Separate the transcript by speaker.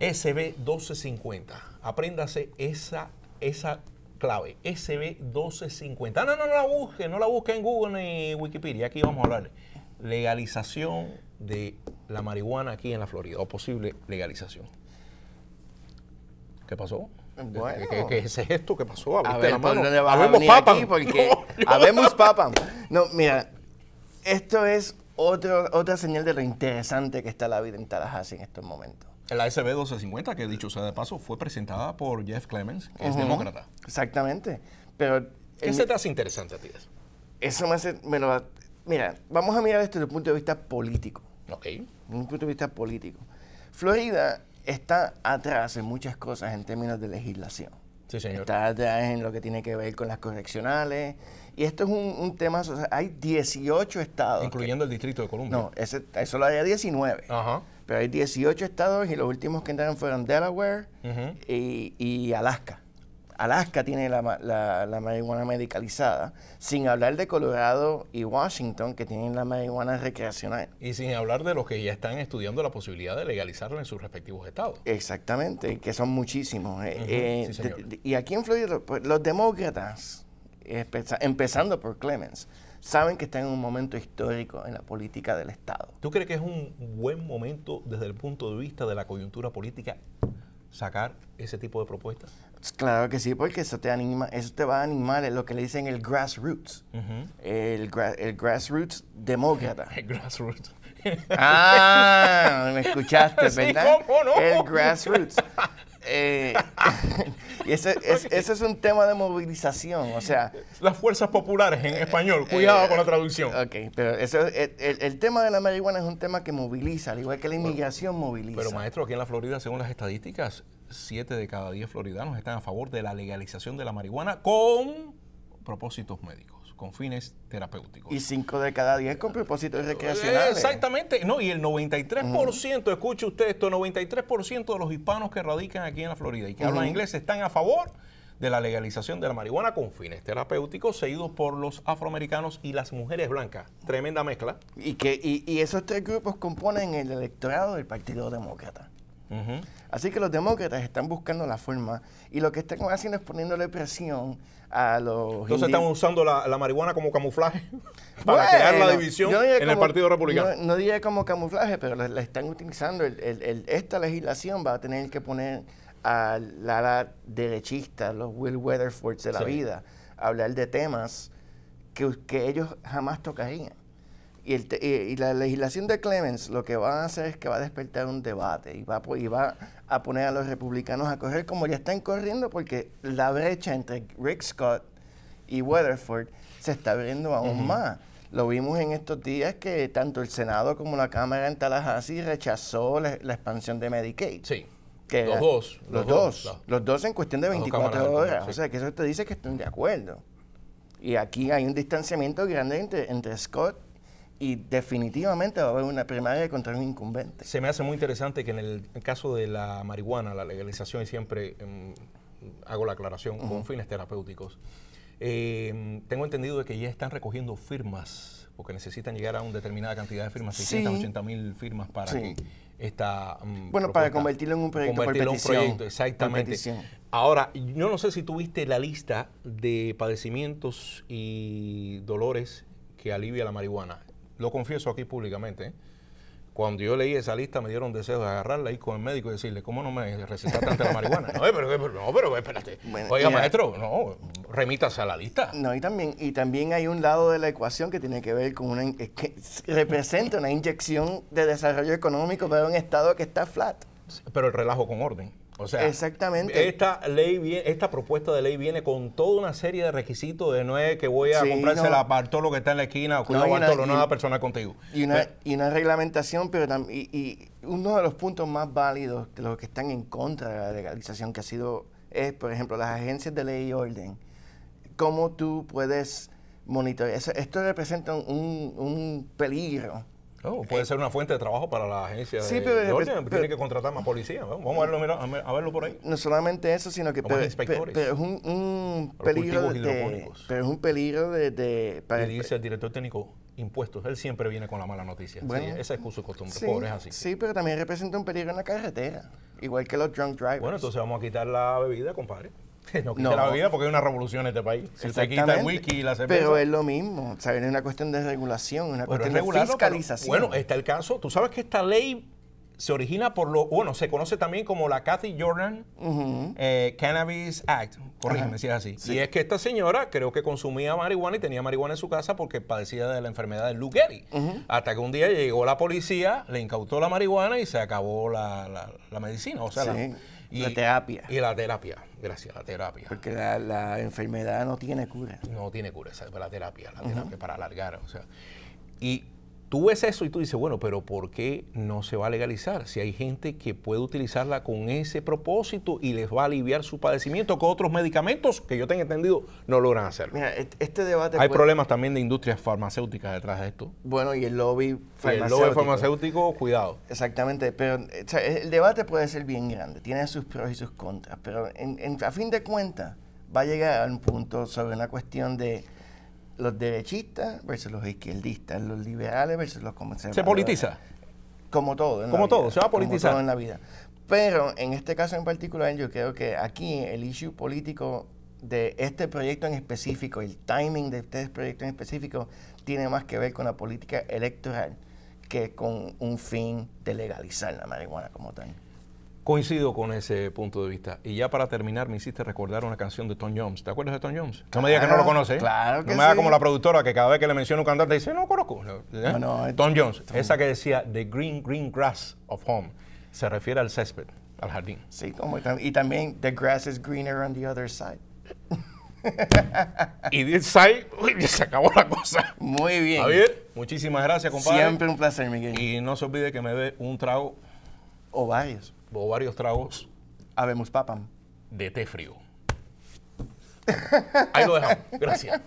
Speaker 1: SB1250. Apréndase esa, esa clave, SB1250. No, no, no la busque, no la busque en Google ni Wikipedia. Aquí vamos a hablar. Legalización de la marihuana aquí en la Florida, o posible legalización. ¿Qué pasó?
Speaker 2: Bueno. ¿Qué, es esto? ¿Qué pasó? A ver, habemos no, mira, esto es otra señal de lo interesante que está la vida en Tallahassee en estos momentos.
Speaker 1: El ASB 1250, que dicho sea de paso, fue presentada por Jeff Clemens, que es demócrata.
Speaker 2: Exactamente. Pero ¿Qué se te
Speaker 1: hace interesante a ti eso?
Speaker 2: Eso me hace... Me lo, mira, vamos a mirar esto desde el punto de vista político. Ok. Desde un punto de vista político. Florida está atrás en muchas cosas en términos de legislación. Sí, señor. Está atrás en lo que tiene que ver con las correccionales. Y esto es un, tema... O hay 18 estados. Incluyendo el Distrito de Columbia. No, ese, solo hay 19. Ajá pero hay 18 estados y los últimos que entraron fueron Delaware y, Alaska. Alaska tiene la, marihuana medicalizada, sin hablar de Colorado y Washington, que tienen la marihuana recreacional.
Speaker 1: Y sin hablar de los que ya están estudiando la posibilidad de legalizarla en sus respectivos estados.
Speaker 2: Exactamente, que son muchísimos. Eh, eh, y aquí en Florida, pues, los demócratas, empezando por Clemens, saben que están en un momento histórico en la política del Estado.
Speaker 1: ¿Tú crees que es un buen momento desde el punto de vista de la coyuntura política sacar ese tipo de propuestas?
Speaker 2: Claro que sí, porque eso te anima, eso te va a animar, es lo que le dicen el grassroots, el, grassroots demócrata. el grassroots. ah, me escuchaste, ¿verdad? ¿cómo no? El grassroots. Eh, ese, es, ese es un tema de movilización, o sea... Las fuerzas populares en español, eh, cuidado con la eh, traducción. Ok, pero eh, el, tema de la marihuana es un tema que moviliza, al igual que la inmigración moviliza. Pero
Speaker 1: maestro, aquí en la Florida, según las estadísticas, 7 de cada 10 floridanos están a favor de la legalización de la marihuana con propósitos médicos
Speaker 2: con fines terapéuticos. Y cinco de cada 10 con propósitos eh, recreacionales.
Speaker 1: Exactamente, no, y el 93%, escuche usted esto, el 93% de los hispanos que radican aquí en la Florida y que hablan inglés están a favor de la legalización de la marihuana con fines terapéuticos, seguidos por los afroamericanos y las mujeres blancas. Tremenda mezcla.
Speaker 2: Y, que, y esos tres grupos componen el electorado del Partido Demócrata. Así que los demócratas están buscando la forma y lo que están haciendo es poniéndole presión a los... Entonces están usando la, marihuana como camuflaje
Speaker 1: para crear la división en el Partido Republicano.
Speaker 2: No, diría como camuflaje, pero la, están utilizando. El, esta legislación va a tener que poner a la, derechista, los Will Weatherfords de la vida, a hablar de temas que, que ellos jamás tocarían. Y, la legislación de Clemens lo que va a hacer es que va a despertar un debate y va, y va a poner a los republicanos a correr como ya están corriendo porque la brecha entre Rick Scott y Weatherford se está abriendo aún más. Lo vimos en estos días que tanto el Senado como la Cámara en Tallahassee rechazó la, expansión de Medicaid. Sí. los, dos, los, dos. Los, dos. en cuestión de 24 horas. O sea, que eso te dice que están de acuerdo. Y aquí hay un distanciamiento grande entre, entre Scott y definitivamente va a haber una primaria contra un incumbente. Se me
Speaker 1: hace muy interesante que en el caso de la marihuana, la legalización, y siempre em, hago la aclaración, con fines terapéuticos, em, tengo entendido de que ya están recogiendo firmas, porque necesitan llegar a una determinada cantidad de firmas, 680 mil firmas para que esta... Mm, bueno, para convertirlo en un proyecto convertirlo un proyecto, exactamente. Ahora, yo no sé si tuviste la lista de padecimientos y dolores que alivia la marihuana lo confieso aquí públicamente, ¿eh? cuando yo leí esa lista me dieron deseos de agarrarla, ir con el médico y decirle, ¿cómo no me recetaste antes la marihuana? No, pero, no, pero espérate. Oiga, maestro, no, remítase a la
Speaker 2: lista. No, y también, y también hay un lado de la ecuación que tiene que ver con una, que representa una inyección de desarrollo económico para un estado que está flat. Pero el relajo con orden. O sea, Exactamente.
Speaker 1: Esta, ley, esta propuesta de ley viene con toda una serie de requisitos de no es que voy a comprarse la Bartolo que está en la esquina o que no, Bartolo, una, nada personal contigo.
Speaker 2: Pues y una, reglamentación, pero también, y, uno de los puntos más válidos de los que están en contra de la legalización que ha sido, es por ejemplo las agencias de ley y orden. ¿Cómo tú puedes monitorear? esto representa un peligro
Speaker 1: Oh, puede ser una fuente de trabajo para la agencia sí, pero, de Tiene que contratar más policías. Vamos, a, verlo, a, verlo, por ahí.
Speaker 2: No solamente eso, sino que pero, es un, peligro de, pero es un peligro de...
Speaker 1: dice el director técnico, impuestos. Él siempre viene con la mala noticia. Bueno, esa es su costumbre, así.
Speaker 2: Sí, pero también representa un peligro en la carretera, igual que los drunk drivers. Bueno, entonces
Speaker 1: vamos a quitar la bebida, compadre.
Speaker 2: No la bebida
Speaker 1: porque hay una revolución en este país.
Speaker 2: Si quita el whisky y la cerveza. Pero es lo mismo. es una cuestión de regulación, una cuestión de fiscalización. bueno,
Speaker 1: está el caso. Tú sabes que esta ley se origina por lo. Bueno, se conoce también como la Kathy Jordan eh, Cannabis Act. Corrígeme si es así. si Y es que esta señora creo que consumía marihuana y tenía marihuana en su casa porque padecía de la enfermedad de Lou Gehrig. Hasta que un día llegó la policía, le incautó la marihuana y se acabó la, la, medicina. O sea, y, la terapia. Y la terapia gracias a la terapia. Porque la, enfermedad no tiene cura. No tiene cura, esa es la terapia, la terapia para alargar. O sea, y tú ves eso y tú dices, bueno, pero ¿por qué no se va a legalizar? Si hay gente que puede utilizarla con ese propósito y les va a aliviar su padecimiento con otros medicamentos que yo tengo entendido no logran hacerlo. Mira, e-, este debate... Hay problemas también de industrias farmacéuticas detrás de esto.
Speaker 2: Bueno, y el lobby farmacéutico. El lobby farmacéutico, cuidado. Exactamente, pero e-, el debate puede ser bien grande, tiene sus pros y sus contras, pero a fin de cuentas va a llegar a un punto sobre una cuestión de los derechistas versus los izquierdistas, los liberales versus los conservadores. ¿Se politiza? Como todo. En como todo, se va a politizar. todo en la vida. Pero en este caso en particular, yo creo que aquí el issue político de este proyecto en específico, el timing de este proyecto en específico, tiene más que ver con la política electoral que con un fin de legalizar la marihuana como tal.
Speaker 1: Coincido con ese punto de vista. Y ya para terminar, me hiciste recordar una canción de Tom Jones. ¿Te acuerdas de Tom Jones? no me digas que no lo conoces. ¿eh? Claro que No me hagas como la productora que cada vez que le menciono un cantante dice, no conozco. ¿eh? Tom Jones. Esa que decía, The Green Green Grass of Home. Se refiere al césped, al
Speaker 2: jardín. Sí, como, y también, The grass is greener on the other side.
Speaker 1: y de se acabó la cosa. Muy bien. Javier, muchísimas gracias, compadre. Siempre un placer, Miguel. Y no se olvide que me dé un trago. O varios varios tragos. Habemos papam. De té frío.
Speaker 2: Ahí lo dejamos. Gracias.